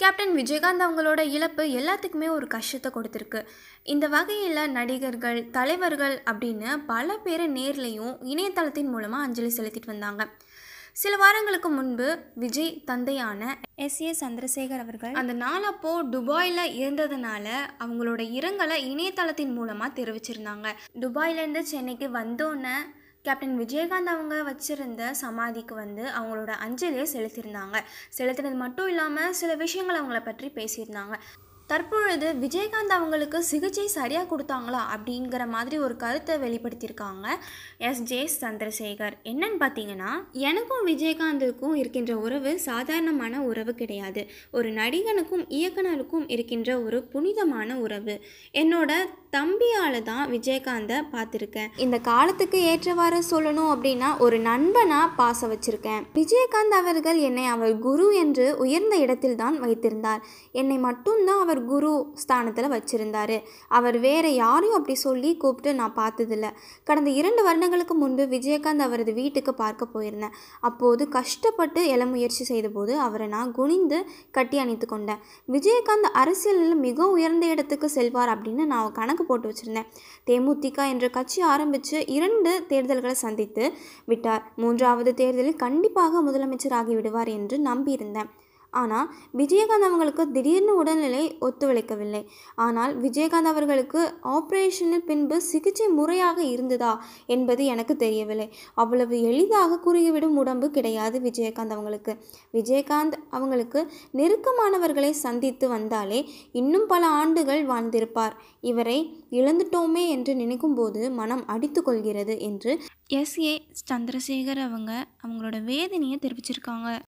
captain Vijayakanth அவங்களோட இழப்பு எல்லாத்துக்குமே ஒரு கஷ்டத்தை கொடுத்துருக்கு இந்த வகையில் நடிகர்கள் தலைவர்கள் அப்படின்னு பல பேரை நேர்லேயும் இணையதளத்தின் மூலமாக அஞ்சலி செலுத்திட்டு வந்தாங்க சில வாரங்களுக்கு முன்பு விஜய் தந்தையான எஸ் ஏ சந்திரசேகர் அவர்கள் அந்த நாளப்போ துபாயில் இருந்ததுனால அவங்களோட இரங்கலை இணையதளத்தின் மூலமாக தெரிவிச்சிருந்தாங்க துபாயிலேருந்து சென்னைக்கு வந்தோன்னே கேப்டன் விஜயகாந்த் அவங்க வச்சுருந்த சமாதிக்கு வந்து அவங்களோட அஞ்சலியை செலுத்தியிருந்தாங்க செலுத்தினது மட்டும் இல்லாமல் சில விஷயங்கள் அவங்கள பற்றி பேசியிருந்தாங்க தற்பொழுது விஜயகாந்த் அவங்களுக்கு சிகிச்சை சரியாக கொடுத்தாங்களா அப்படிங்கிற மாதிரி ஒரு கருத்தை வெளிப்படுத்தியிருக்காங்க எஸ் ஜே சந்திரசேகர் என்னன்னு பார்த்தீங்கன்னா எனக்கும் விஜயகாந்துக்கும் இருக்கின்ற உறவு சாதாரணமான உறவு கிடையாது ஒரு நடிகனுக்கும் இயக்குனருக்கும் இருக்கின்ற ஒரு புனிதமான உறவு என்னோட தம்பியால் தான் விஜயகாந்தை பார்த்துருக்கேன் இந்த காலத்துக்கு ஏற்றவாறு சொல்லணும் அப்படின்னா ஒரு நண்பனாக பாச வச்சுருக்கேன் விஜயகாந்த் அவர்கள் என்னை அவர் குரு என்று உயர்ந்த இடத்தில் தான் வைத்திருந்தார் என்னை மட்டும்தான் அவர் அவர் குரு ஸ்தானத்தில் வச்சுருந்தார் அவர் வேறு யாரையும் அப்படி சொல்லி கூப்பிட்டு நான் பார்த்ததில்ல கடந்த இரண்டு வருடங்களுக்கு முன்பு விஜயகாந்த் அவரது வீட்டுக்கு பார்க்க போயிருந்தேன் அப்போது கஷ்டப்பட்டு எல முயற்சி செய்தபோது அவரை நான் குனிந்து கட்டி அணைத்து கொண்டேன் விஜயகாந்த் அரசியலில் மிக உயர்ந்த இடத்துக்கு செல்வார் அப்படின்னு நான் கணக்கு போட்டு வச்சுருந்தேன் தேமுதிக என்ற கட்சி ஆரம்பித்து இரண்டு தேர்தல்களை சந்தித்து விட்டார் மூன்றாவது தேர்தலில் கண்டிப்பாக முதலமைச்சர் ஆகிவிடுவார் என்று நம்பியிருந்தேன் ஆனால் விஜயகாந்த் அவங்களுக்கு திடீர்னு உடல்நிலை ஒத்துழைக்கவில்லை ஆனால் விஜயகாந்த் அவர்களுக்கு ஆப்ரேஷனு பின்பு சிகிச்சை முறையாக இருந்ததா என்பது எனக்கு தெரியவில்லை அவ்வளவு எளிதாக குறுகிவிடும் உடம்பு கிடையாது விஜயகாந்த் அவங்களுக்கு விஜயகாந்த் அவங்களுக்கு நெருக்கமானவர்களை சந்தித்து வந்தாலே இன்னும் பல ஆண்டுகள் வாழ்ந்திருப்பார் இவரை இழந்துட்டோமே என்று நினைக்கும் போது மனம் அடித்து கொள்கிறது என்று எஸ் ஏ சந்திரசேகர் அவங்க அவங்களோட வேதனையை தெரிவிச்சிருக்காங்க